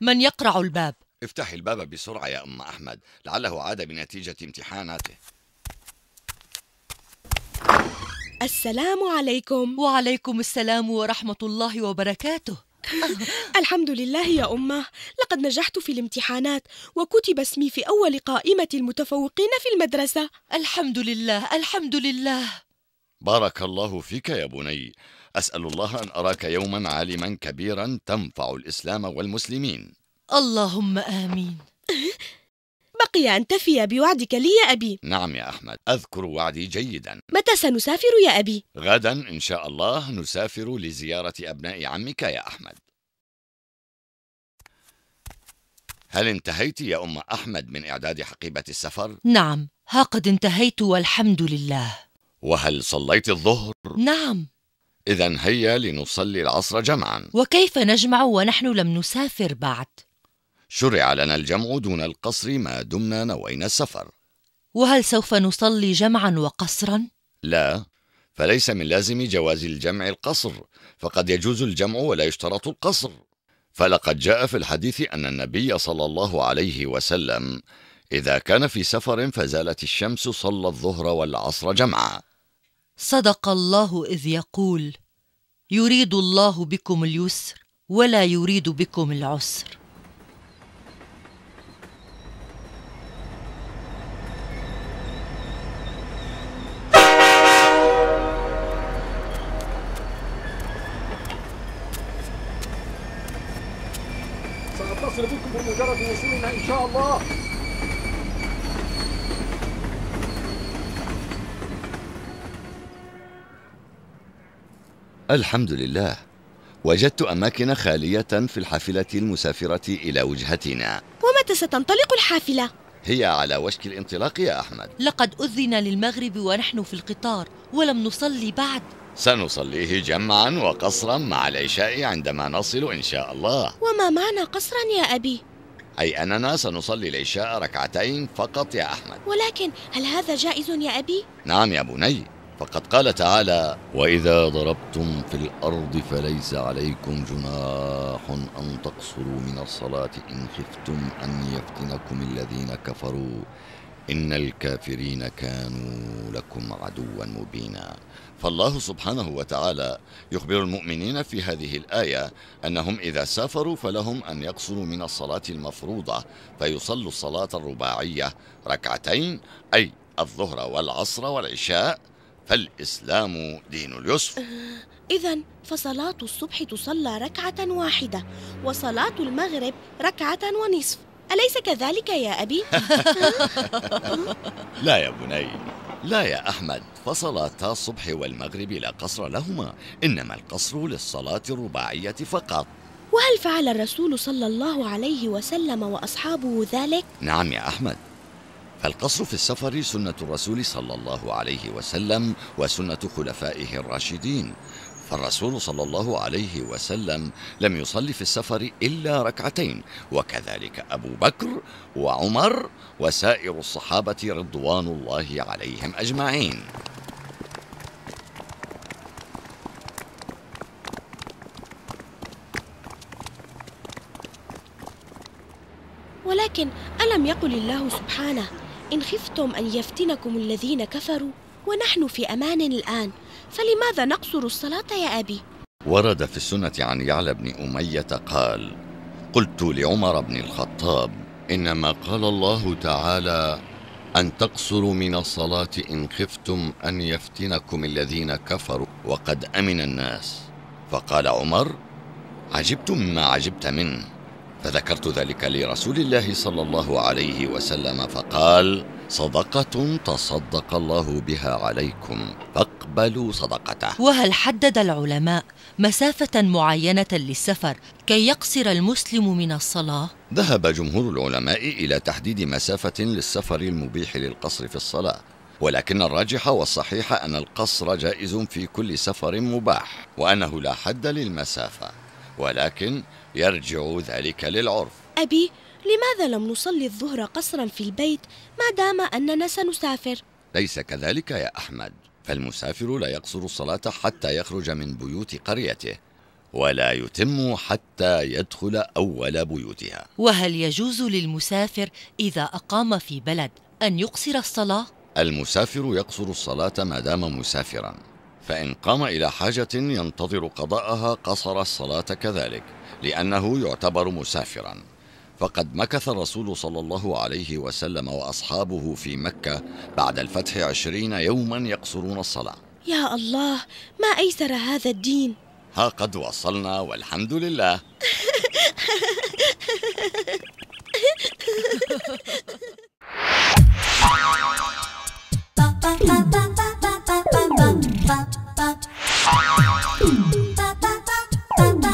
من يقرع الباب؟ افتحي الباب بسرعة يا أم أحمد لعله عاد بنتيجة امتحاناته السلام عليكم وعليكم السلام ورحمة الله وبركاته الحمد لله يا أمه لقد نجحت في الامتحانات وكتب اسمي في أول قائمة المتفوقين في المدرسة الحمد لله الحمد لله بارك الله فيك يا بني أسأل الله أن أراك يوما عالما كبيرا تنفع الإسلام والمسلمين اللهم آمين بقي أن تفي بوعدك لي يا أبي نعم يا أحمد أذكر وعدي جيدا متى سنسافر يا أبي؟ غدا إن شاء الله نسافر لزيارة أبناء عمك يا أحمد هل انتهيت يا أم أحمد من إعداد حقيبة السفر؟ نعم ها قد انتهيت والحمد لله وهل صليت الظهر؟ نعم إذا هيا لنصلي العصر جمعا وكيف نجمع ونحن لم نسافر بعد؟ شرع لنا الجمع دون القصر ما دمنا نوينا السفر وهل سوف نصلي جمعا وقصرا؟ لا فليس من لازم جواز الجمع القصر فقد يجوز الجمع ولا يشترط القصر فلقد جاء في الحديث أن النبي صلى الله عليه وسلم إذا كان في سفر فزالت الشمس صلى الظهر والعصر جمعا صدق الله إذ يقول يريد الله بكم اليسر ولا يريد بكم العسر سنفيدكم بمجرد وصولنا إن شاء الله الحمد لله وجدت أماكن خالية في الحافلة المسافرة إلى وجهتنا ومتى ستنطلق الحافلة؟ هي على وشك الانطلاق يا أحمد لقد أذن للمغرب ونحن في القطار ولم نصلي بعد سنصليه جمعا وقصرا مع العشاء عندما نصل إن شاء الله وما معنى قصرا يا أبي؟ أي أننا سنصلي العشاء ركعتين فقط يا أحمد ولكن هل هذا جائز يا أبي؟ نعم يا بني فقد قال تعالى وإذا ضربتم في الأرض فليس عليكم جناح أن تقصروا من الصلاة إن خفتم أن يفتنكم الذين كفروا إن الكافرين كانوا لكم عدوا مبينا فالله سبحانه وتعالى يخبر المؤمنين في هذه الآية أنهم إذا سافروا فلهم أن يقصروا من الصلاة المفروضة فيصلوا الصلاة الرباعية ركعتين أي الظهر والعصر والعشاء فالإسلام دين اليسر إذا فصلاة الصبح تصلى ركعة واحدة وصلاة المغرب ركعة ونصف أليس كذلك يا أبي؟ لا يا بني لا يا أحمد فصلاتا الصبح والمغرب لا قصر لهما إنما القصر للصلاة الرباعية فقط وهل فعل الرسول صلى الله عليه وسلم وأصحابه ذلك؟ نعم يا أحمد فالقصر في السفر سنة الرسول صلى الله عليه وسلم وسنة خلفائه الراشدين فالرسول صلى الله عليه وسلم لم يصلي في السفر إلا ركعتين وكذلك أبو بكر وعمر وسائر الصحابة رضوان الله عليهم أجمعين ولكن ألم يقل الله سبحانه إن خفتم أن يفتنكم الذين كفروا ونحن في أمان الآن فلماذا نقصر الصلاة يا أبي؟ ورد في السنة عن يعلى بن أمية قال قلت لعمر بن الخطاب إنما قال الله تعالى أن تقصروا من الصلاة إن خفتم أن يفتنكم الذين كفروا وقد أمن الناس فقال عمر عجبت مما عجبت منه فذكرت ذلك لرسول الله صلى الله عليه وسلم فقال صدقة تصدق الله بها عليكم فاقبلوا صدقته. وهل حدد العلماء مسافة معينة للسفر كي يقصر المسلم من الصلاة؟ ذهب جمهور العلماء إلى تحديد مسافة للسفر المبيح للقصر في الصلاة، ولكن الراجح والصحيح أن القصر جائز في كل سفر مباح، وأنه لا حد للمسافة، ولكن يرجع ذلك للعرف. أبي لماذا لم نصلي الظهر قصرا في البيت ما دام أننا سنسافر؟ ليس كذلك يا أحمد فالمسافر لا يقصر الصلاة حتى يخرج من بيوت قريته ولا يتم حتى يدخل أول بيوتها وهل يجوز للمسافر إذا أقام في بلد أن يقصر الصلاة؟ المسافر يقصر الصلاة ما دام مسافرا فإن قام إلى حاجة ينتظر قضاءها قصر الصلاة كذلك لأنه يعتبر مسافرا فقد مكث الرسول صلى الله عليه وسلم واصحابه في مكه بعد الفتح عشرين يوما يقصرون الصلاه يا الله ما ايسر هذا الدين ها قد وصلنا والحمد لله